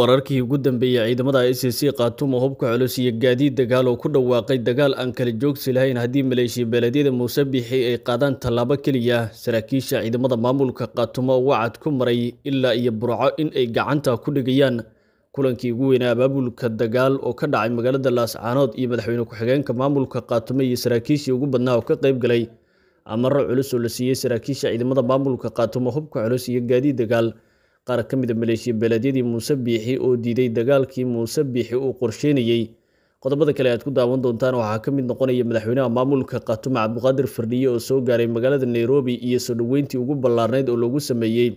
wararkii ugu dambeeyey ciidamada i c c khaatuum oo hubka colosiya gaadiid dagaal oo ku dhawaaqay dagaal aan kala joogsi lahayn haddii maleeshiya beeledyada muuse biixi ay qaadaan tallaabo keliya saraakiisha ciidamada maamulka khaatumo oo wacad ku maray ilaa iyo burco in ay gacanta ku dhigayaan kulankii ugu weynaa abaabulka dagaal oo ka dhacay magaalada laascaanood iyo madaxweyne ku-xigeenka maamulka khaatumo iyo saraakiishii ugu badnaa oo ka qayb galay amaro culus oo la siiyey saraakiisha ciidamada maamulka khaatumo hubka culus iyo gaadiid dagaal qaar ka mid a ah maleeshiya beeleedyadii muuse biixi oo diiday dagaalkii muuse biixi uu qorsheynayey qodobada kale aad ku daawan doontaan waxaa ka mid noqonaya madaxweynaha maamulka katume cabduqaadir fardhiye oo soo gaaray magaalada nairobi iyo soo dhoweyntii ugu ballaarneyd oo loogu sameeyey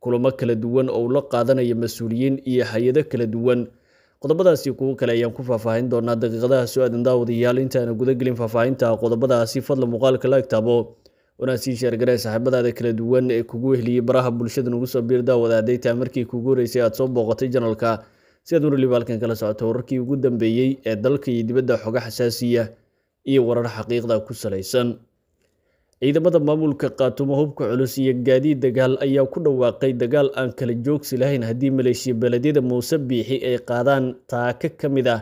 kulamo kala duwan oo ula qaadanaya mas-uuliyiin iyo hay-ado kala duwan qodobadaasi kuwo kale ayaan ku faahfaahin doonaa daqiiqadaha soo aadan daawadayaal intaana gudagelin faahfaahinta qodobadaasi fadla muuqaalka la egtaabo wanaad sii sheergaray saaxiibadaada kala duwan ee kugu heliyey baraha bulshada nugu soo biirdaa wadaadaytaa markii kugu horeysay aada soo booqatay janalka si aad weliba halkan kala socoto wararkii ugu dambeeyey ee dalka iyo dibadda xoga xasaasiya iyo warar xaqiiqda ku salaysan ciidamada maamulka qaatumo hubka culus iyo gaadiid dagaal ayaa ku dhawaaqay dagaal aan kala joogsi lahayn haddii maleeshiya belediyada muuse biixi ay qaadaan taaka ka mid ah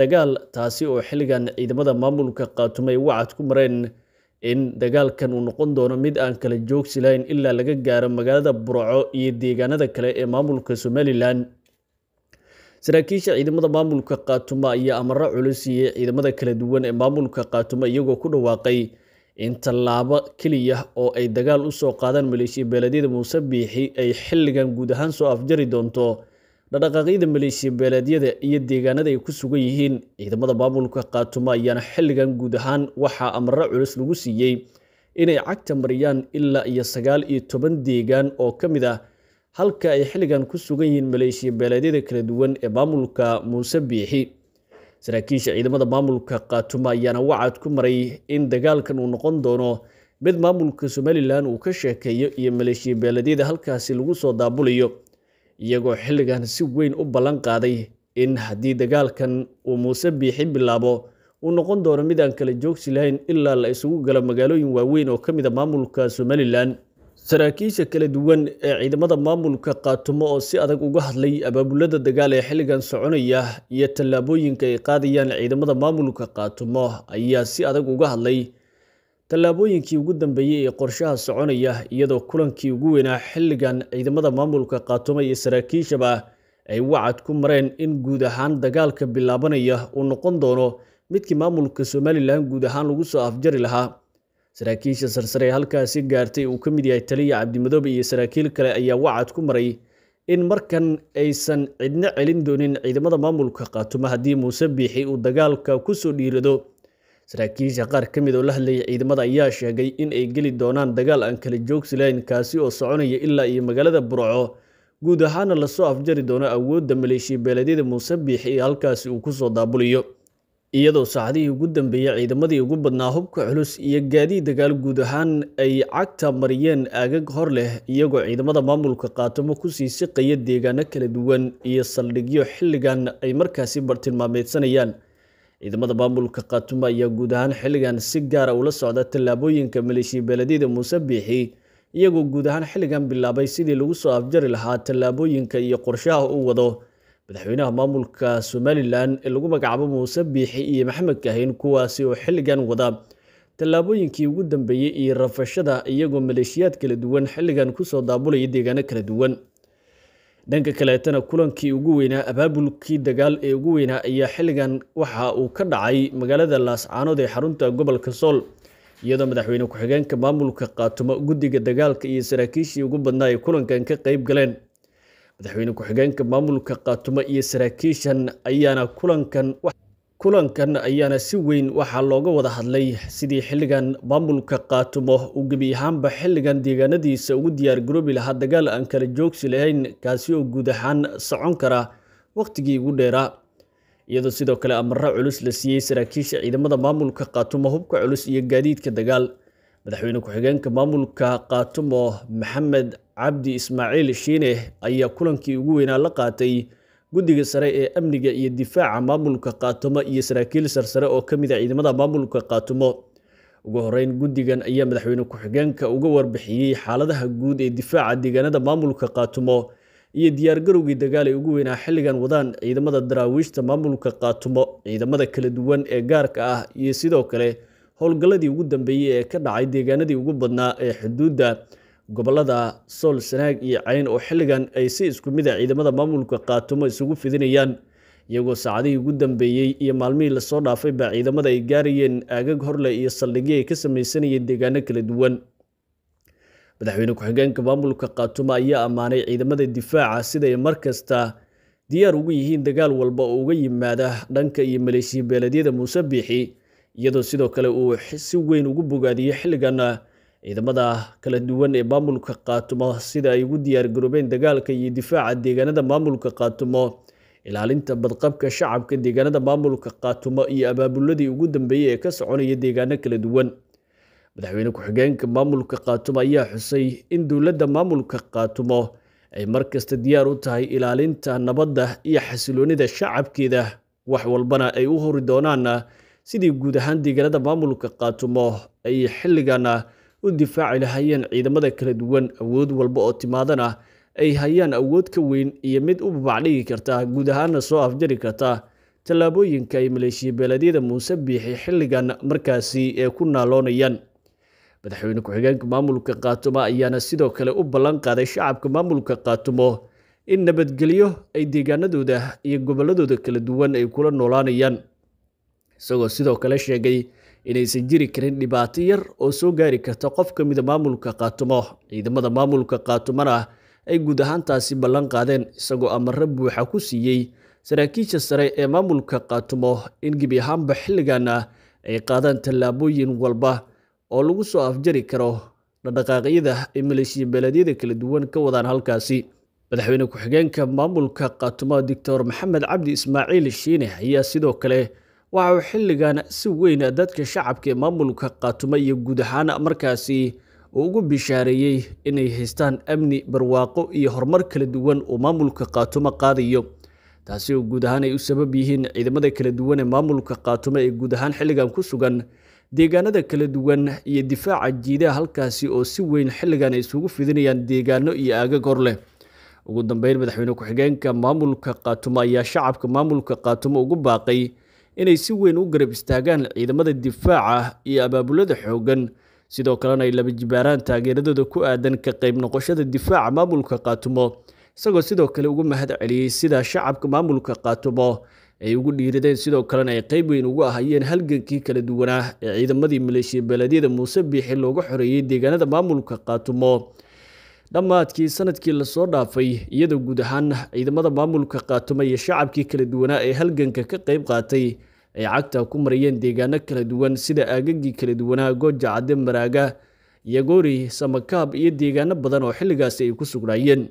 dagaal taasi oo xilligan ciidamada maamulka qaatumo ay wacad ku mareen in dagaalkan uu noqon doono mid aan kala joogsi lahayn ilaa laga gaaro magaalada burco iyo deegaanada kale ee maamulka somalilan saraakiisha ciidamada maamulka kaatumo ayaa amaro culus siiyey ciidamada kala duwan ee maamulka kaatumo iyagoo ku dhawaaqay in tallaabo keliya oo ay dagaal usoo qaadaan maleeshiya beeladyada muuse biixi ay xilligan guud ahaan soo afjari doonto dhaqdhaqaaqyada maleeshiya beeleedyada iyo deegaanada ay ku sugan yihiin ciidamada maamulka khaatumo ayaana xilligan guud ahaan waxaa amaro culus lagu siiyey inay cagta mariyaan ilaa iyo sagaal iyo toban deegaan oo ka mid ah halka ay xilligan ku sugan yihiin maleeshiya beeleedyada kala duwan ee maamulka muuse biixi saraakiisha ciidamada maamulka khaatumo ayaana wacaad ku maray in dagaalkan uu noqon doono mid maamulka somalilan uu ka sheekeeyo iyo maleeshiya beeleedyada halkaasi lagu soo daabulayo iyagoo xilligan si weyn u ballan qaaday in haddii dagaalkan uu muuse biixi bilaabo uu noqon doono mid aan kala joogsi lahayn ilaa la isugu galo magaalooyin waaweyn oo ka mid a ah maamulka somalilan saraakiisha kala duwan ee ciidamada maamulka qaatumo oo si adag uga hadlay abaabulada dagaal ee xilligan soconaya iyo tallaabooyinka ay qaadayaan ciidamada maamulka qaatumo ayaa si adag uga hadlay tallaabooyinkii ugu dambeeyey ee qorshaha soconaya iyadoo kulankii ugu weynaa xilligan ciidamada maamulka khaatumo iyo saraakiishaba ay wacad ku mareen in guud ahaan dagaalka bilaabanaya uu noqon doono midkii maamulka somalilan guud ahaan lagu soo afjari lahaa saraakiisha sarsare ee halkaasi gaartay uu ka mid yahay taliya cabdimadoobe iyo saraakiil kale ayaa wacad ku maray in markan aysan cidno celin doonin ciidamada maamulka khaatumo haddii muuse biixi uu dagaalka ku soo dhiirado saraakiisha qaar ka mid ah oo la hadlayay ciidamada ayaa sheegay in ay geli doonaan dagaal aan kala joogsi kaasi oo soconaya ilaa iyo magaalada burco guud ahaana lasoo afjari doono awoodda maleeshiya beeleedyada muuse biix ee halkaasi uu kusoo daabulayo iyadoo saacadihii ugu dambeeyey ciidamadii ugu badnaa hubka culus iyo gaadii dagaal guud ahaan ay cagta mariyeen aagag hor leh iyagoo ciidamada maamulka qaatamo kusii siqaya deegaano kala duwan iyo saldhigyo xilligan ay markaasi bartilmaameedsanayaan ciidamada maamulka khatuma ayaa guud ahaan xilligan si gaara ah ula socda tallaabooyinka maleeshiya beeledyada muuse biixi iyagoo guud ahaan xilligan bilaabay sidii lagu soo afjari lahaa tallaabooyinka iyo qorshaha uu wado madaxweynaha maamulka somalilan ee lagu magacaabo muuse biixi iyo maxamed kahin kuwaasi oo xilligan wada tallaabooyinkii ugu dambeeyey iyo rafashada iyagoo maleeshiyaad kala duwan xilligan kusoo daabulaya deegaano kala duwan dhanka kaleetana kulankii ugu weynaa abaabulkii dagaal ee ugu weynaa ayaa xilligan waxa uu ka dhacay magaalada laascaanood ee xarunta gobolka sool iyadoo madaxweyne ku-xigeenka maamulka qaatumo guddiga dagaalka iyo saraakiishii ugu badnaa ay kulankan ka qeyb galeen madaxweyne ku-xigeenka maamulka qaatumo iyo saraakiishan ayaana kulankan kulankan ayaana si weyn waxaa looga wada hadlay sidii xilligan maamulka qaatumo uu gebi ahaanba xilligan deegaanadiisa ugu diyaar garoobi lahaa dagaal aan kala joogsi lahayn kaasi oo guud ahaan socon kara wakhtigii ugu dheeraa iyadoo sidoo kale amarro culus la siiyey saraakiisha ciidamada maamulka qaatumo hubka culus iyo gaadiidka dagaal madaxweyne ku-xigeenka maamulka qaatumo maxamed cabdi ismaaciil shiine ayaa kulankii ugu weynaa la qaatay guddiga sare ee amniga iyo difaaca maamulka qaatumo iyo saraakiil sarsare oo ka mid a ah ciidamada maamulka qaatumo ugu horeyn guddigan ayaa madaxweyne ku-xigeenka uga warbixiyey xaaladaha guud ee difaaca deegaanada maamulka qaatumo iyo diyaargarowgii dagaal ay ugu weynaa xilligan wadaan ciidamada daraawiishta maamulka qaatumo ciidamada kala duwan ee gaarka ah iyo sidoo kale howlgalladii ugu dambeeyey ee ka dhacay deegaanadii ugu badnaa ee xuduudda gobolada sool sanaag iyo cayn oo xilligan ay si isku mid a ah ciidamada maamulka qaatumo isugu fidinayaan iyagoo saacadihii ugu dambeeyey iyo maalmihii lasoo dhaafay baa ciidamada ay gaarayeen aagag horle iyo saldhigyo ay ka samaysanayeen deegaano kala duwan madaxweyne ku-xigeenka maamulka qaatumo ayaa ammaanay ciidamada difaaca siday mar kasta diyaar ugu yihiin dagaal walba oo uga yimaada dhanka iyo maleeshiya beeleedyada muuse biixi iyadoo sidoo kale uu si weyn ugu bogaadiyey xilligan ciidamada kala duwan ee maamulka qaatumo sida ay ugu diyaargaroobeen dagaalka iyo difaaca deegaanada maamulka qaatumo ilaalinta badqabka shacabka deegaanada maamulka qaatumo iyo abaabuladii ugu dambeeyey ee ka soconaya deegaano kala duwan madaxweyne ku-xigeenka maamulka qaatumo ayaa xusay in dowladda maamulka qaatumo ay mar kasta diyaar u tahay ilaalinta nabadda iyo xasiloonida shacabkeeda wax walbana ay u hori doonaan sidii guud ahaan deegaanada maamulka qaatumo ay xilligana u difaaci lahaayeen ciidamada kala duwan awood walba oo timaadana ah, ay hayaan awood ka weyn iyo mid u babacdhigi karta guud ahaanna soo afjari karta tallaabooyinka ay maleeshiya beeleedyada muuse biixi xilligan markaasi ee ku naaloonayaan madaxweyne ku-xigeenka maamulka kaatumo ayaana sidoo kale u ballan qaaday shacabka maamulka kaatumo in nabadgelyo ay deegaanadooda iyo gobolladooda kala duwan ay kula noolaanayaan isagoo sidoo kale sheegay inaysan jiri karin dhibaato yar oo soo gaari karta qof ka mida ah maamulka qaatumo ciidamada maamulka qaatumana ay guud ahaantaasi ballan qaadeen isagoo amaro buuxa ku siiyey saraakiisha sare ee maamulka qaatumo in gebi ahaanba xilligana ay qaadaan tallaabooyin walba oo lagu soo afjari karo dhadhaqaaqyada ay maleeshiya beeleedyada kala duwan ka wadaan halkaasi madaxweyne ku-xigeenka maamulka qaatumo doctor maxamed cabdi ismaaciil shiine ayaa sidoo kale waxa uu xilligan si weyn dadka shacabka ee maamulka khaatumo iyo guud ahaan markaasi uu ugu bishaareeyey inay haystaan amni barwaaqo iyo horumar kala duwan uu maamulka khaatumo qaadayo taasi oo guud ahaan ay u sabab yihiin ciidamada kala duwan ee maamulka khaatumo ee guud ahaan xilligan ku sugan deegaanada kala duwan iyo difaaca jiidaha halkaasi oo si weyn xilligan ay isugu fidinayaan deegaano iyo aagag hor leh ugu dambeyn madaxweyne ku-xigeenka maamulka khaatumo ayaa shacabka maamulka khaatumo ugu baaqay inay si weyn u garab istaagaan ciidamada difaaca ah iyo abaabulada xooggan sidoo kalena ay laba jibaaraan taageeradooda ku aadan ka qayb noqoshada difaaca maamulka khaatumo isagoo sidoo kale ugu mahad celiyey sidaa shacabka maamulka khaatumo ay ugu dhiirideen sidoo kalena ay qayb weyn ugu ahayeen halgankii kala duwanaa ee ciidamadii maleeshiya beeleedyada muuse biixi looga xoreeyey deegaanada maamulka khaatumo dhammaadkii sanadkii lasoo dhaafay iyadoo guud ahaan ciidamada maamulka qaatuma iyo shacabkii kala duwanaa ee halganka ka qayb qaatay ay cagta ku marayeen deegaano kala duwan sida aagagii kala duwanaa gooja cadde maraaga yagoori samakaab iyo deegaano badan oo xilligaasi ay ku sugnaayeen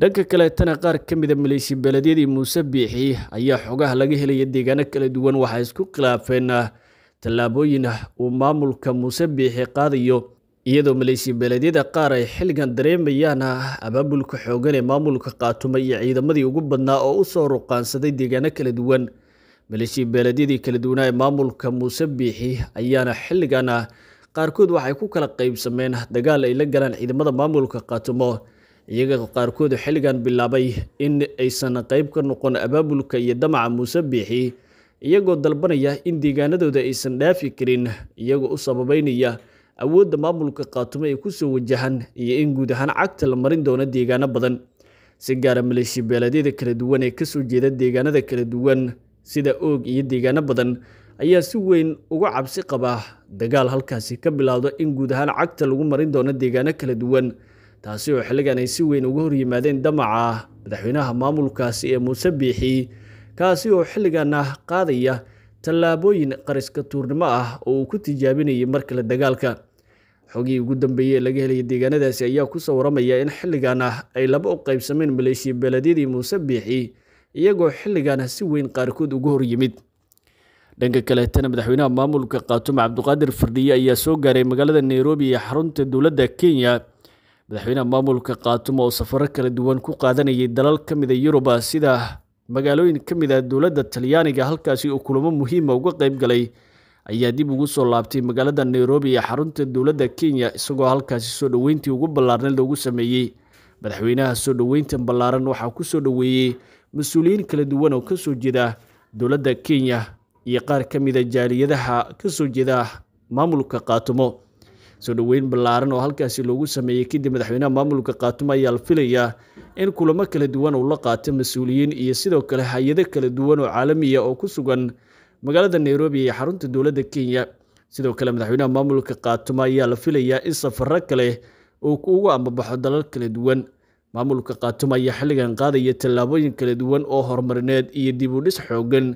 dhanka kale tana qaar ka mida ah maleeshi beeledyadii muuse biixi ayaa xogaha laga helaya deegaano kala duwan waxaa isku khilaafeen ah, tallaabooyin ah uu maamulka muuse biixi qaadayo iyadoo maleeshiya beeleedyada qaar ay xilligan dareemayaan ah, abaabulka xoogan ee maamulka qaatuma iyo ciidamadii ugu badnaa oo usoo ruqaansaday deegaano kala duwan maleeshiya beeleedyadii kala duwanaa ee maamulka muuse biixi ayaana xilligan ah, qaarkood waxay ku kala qaybsameen dagaal ay la galaan ciidamada maamulka qaatumo iyaga qaarkood xilligan bilaabay in aysan qayb ka noqon abaabulka iyo damaca muuse biixi iyagoo dalbanaya in deegaanadooda aysan dhaafi karin iyagoo u sababaynaya awoodda maamulka qaatumo ee soo wajahan iyo in guud ahaan cagta la marin doono deegaano badan si gaara ah, maleeshiya beeladyada kala duwan ee kasoo jeeda deegaanada kala duwan sida oog iyo deegaano badan ayaa si weyn uga cabsi qabaa dagaal halkaasi ka bilaawdo in guud ahaan cagta lagu marin doono deegaano kala duwan taasi oo xilligan ay si weyn uga yimaadeen damaca madaxweynaha maamulkaasi ee muuse biixi kaasi oo xilligan ah qaadaya tallaabooyin qariska tuurnimo ah oo uu ku tijaabinayay mar kale dagaalka xogii ugu dambeeyey ee laga helaya deegaanadaasi ayaa ku soo waramaya in xilligan ah ay laba u qaybsameen maleeshiya beeledyadii muuse biixi iyagoo xilligaana ah si weyn qaarkood ugu hor yimid dhanka kaleetana madaxweynaha maamulka khaatume cabduqaadir fardiye ayaa soo gaaray magaalada nairobi ee xarunta dowladda kenya madaxweynaha maamulka khaatume oo safaro kala duwan ku qaadanayay dalal ka mida ah yuruba sida magaalooyin ka mid ah dowladda talyaaniga halkaasi uu kulamo muhiima ah uga qeyb galay ayaa dib ugu soo laabtay magaalada nairobi ee xarunta dowladda kenya isagoo halkaasi soo dhoweyntii ugu ballaaran loogu sameeyey madaxweynaha soo dhoweynta ballaaran waxaa ku soo dhoweeyey mas-uuliyiin kala duwan oo kasoo jeeda dowladda kenya iyo qaar ka mid a ah jaaliyadaha kasoo jeeda maamulka qaatumo soo dhoweyn ballaaran oo halkaasi loogu sameeyey kadib madaxweynaha maamulka khaatuma ayaa la filaya in kulamo kala duwan uu la qaato mas-uuliyiin iyo sidoo kale hay-ado kala duwan oo caalamiya oo ku sugan magaalada nairobi iyo xarunta dowladda kenya sidoo kale madaxweynaha maamulka khaatumo ayaa la filayaa in safaro kale uu ugu amabaxo dalal kala duwan maamulka khaatuma ayaa xilligan qaadaya tallaabooyin kala duwan oo horumarineed iyo dib u dhis xoogan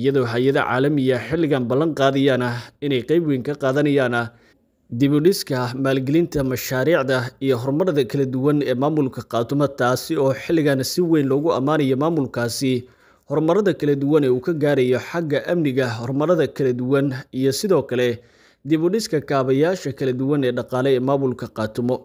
iyadoo hay-ada caalamiya xilligan ballan qaadayaana ah, inay qeyb weyn ka qaadanayaana ah dibudhiska maalgelinta mashaariicda iyo horumarada kala duwan ee maamulka khaatumo taasi oo xilligan si weyn loogu ammaanayo maamulkaasi horumarada kala duwan ee uu ka gaarayo xagga amniga horumarada kala duwan iyo sidoo kale dib u dhiska kaabayaasha kala duwan ee dhaqaale ee maamulka khaatumo